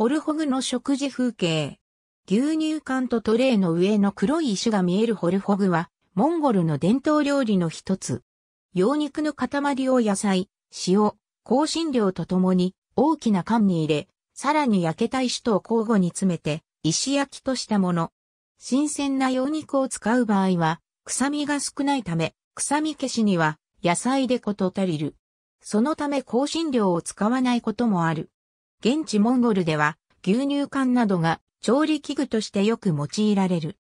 ホルホグの食事風景。牛乳缶とトレイの上の黒い石が見えるホルホグは、モンゴルの伝統料理の一つ。羊肉の塊を野菜、塩、香辛料とともに大きな缶に入れ、さらに焼けた石と交互に詰めて、石焼きとしたもの。新鮮な羊肉を使う場合は、臭みが少ないため、臭み消しには野菜でこと足りる。そのため香辛料を使わないこともある。現地モンゴルでは牛乳缶などが調理器具としてよく用いられる。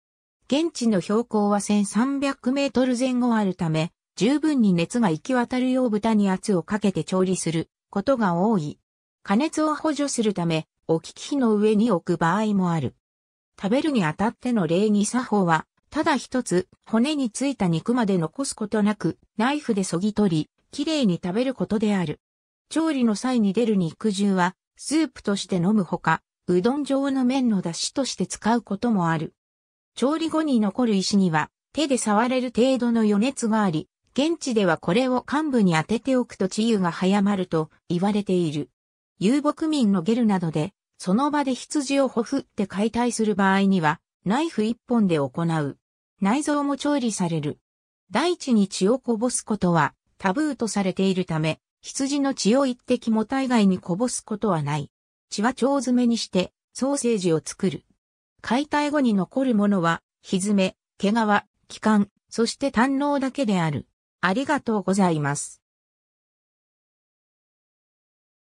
現地の標高は1300メートル前後あるため、十分に熱が行き渡るよう豚に圧をかけて調理することが多い。加熱を補助するため、置き機の上に置く場合もある。食べるにあたっての礼儀作法は、ただ一つ、骨についた肉まで残すことなく、ナイフでそぎ取り、きれいに食べることである。調理の際に出る肉汁は、スープとして飲むほか、うどん状の麺の出汁として使うこともある。調理後に残る石には、手で触れる程度の余熱があり、現地ではこれを幹部に当てておくと治癒が早まると言われている。遊牧民のゲルなどで、その場で羊をほふって解体する場合には、ナイフ一本で行う。内臓も調理される。大地に血をこぼすことはタブーとされているため、羊の血を一滴も体外にこぼすことはない。血は腸詰めにして、ソーセージを作る。解体後に残るものは、ひづめ、毛皮、気管、そして胆脳だけである。ありがとうございます。